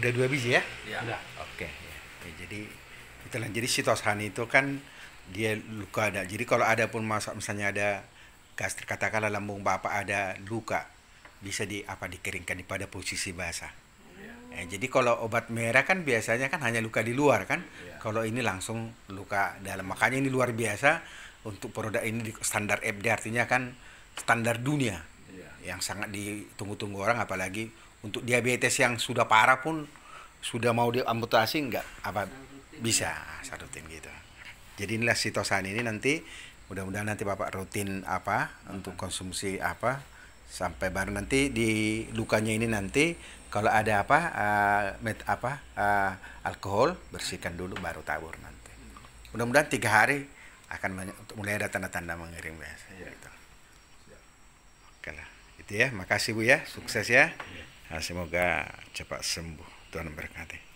Udah dua biji ya? Iya. Udah. Oke. Okay. Ya. jadi itu lanjut. Jadi sitoshani itu kan dia luka ada. Jadi kalau ada pun masa misalnya ada gas katakanlah lambung bapak ada luka bisa di apa dikeringkan di pada posisi basah. Iya. Ya, jadi kalau obat merah kan biasanya kan hanya luka di luar kan. Ya. Kalau ini langsung luka dalam. Makanya ini luar biasa untuk produk ini standar FDA artinya kan standar dunia. Iya. Yang sangat ditunggu-tunggu orang apalagi untuk diabetes yang sudah parah pun sudah mau diamputasi nggak apa bisa saya tim gitu jadi inilah sitosan ini nanti mudah-mudahan nanti bapak rutin apa untuk konsumsi apa sampai baru nanti di lukanya ini nanti kalau ada apa uh, met apa uh, alkohol bersihkan dulu baru tabur nanti mudah-mudahan tiga hari akan mulai ada tanda-tanda mengering biasa ya. Iya. gitu. Oke lah, itu ya. Makasih Bu ya, sukses ya. ya. Nah, semoga cepat sembuh. Tuhan berkati.